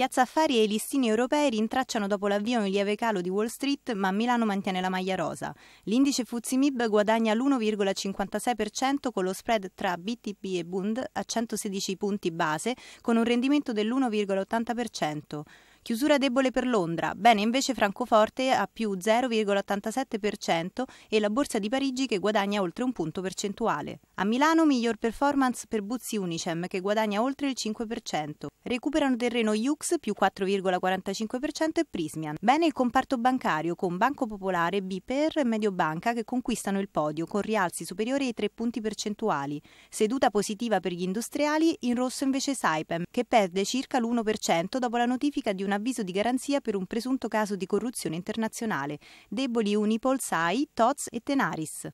Piazza Affari e i listini europei rintracciano dopo l'avvio un lieve calo di Wall Street, ma Milano mantiene la maglia rosa. L'indice Fuzzi Mib guadagna l'1,56% con lo spread tra BTP e Bund a 116 punti base, con un rendimento dell'1,80%. Chiusura debole per Londra, bene invece Francoforte a più 0,87% e la borsa di Parigi che guadagna oltre un punto percentuale. A Milano miglior performance per Buzzi Unicem che guadagna oltre il 5%. Recuperano terreno Jux più 4,45% e Prismian. Bene il comparto bancario con Banco Popolare, Biper e Mediobanca che conquistano il podio con rialzi superiori ai 3 punti percentuali. Seduta positiva per gli industriali, in rosso invece Saipem che perde circa l'1% dopo la notifica di un un avviso di garanzia per un presunto caso di corruzione internazionale, deboli Unipol, SAI, TOZ e Tenaris.